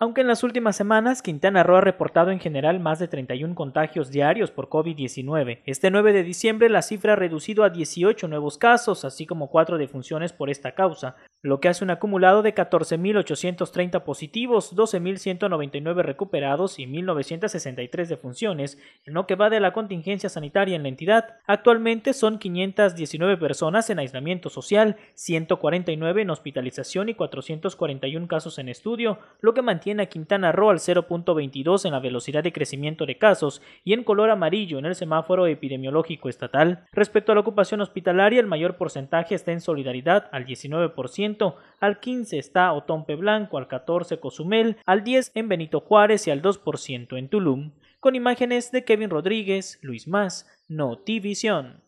Aunque en las últimas semanas Quintana Roo ha reportado en general más de 31 contagios diarios por COVID-19, este 9 de diciembre la cifra ha reducido a 18 nuevos casos, así como 4 defunciones por esta causa, lo que hace un acumulado de 14.830 positivos, 12.199 recuperados y 1.963 defunciones, en lo que va de la contingencia sanitaria en la entidad. Actualmente son 519 personas en aislamiento social, 149 en hospitalización y 441 casos en estudio, lo que mantiene a Quintana Roo al 0.22 en la velocidad de crecimiento de casos y en color amarillo en el semáforo epidemiológico estatal. Respecto a la ocupación hospitalaria, el mayor porcentaje está en solidaridad al 19%, al 15 está Otompe Blanco, al 14 Cozumel, al 10 en Benito Juárez y al 2% en Tulum, con imágenes de Kevin Rodríguez, Luis Más, Notivisión.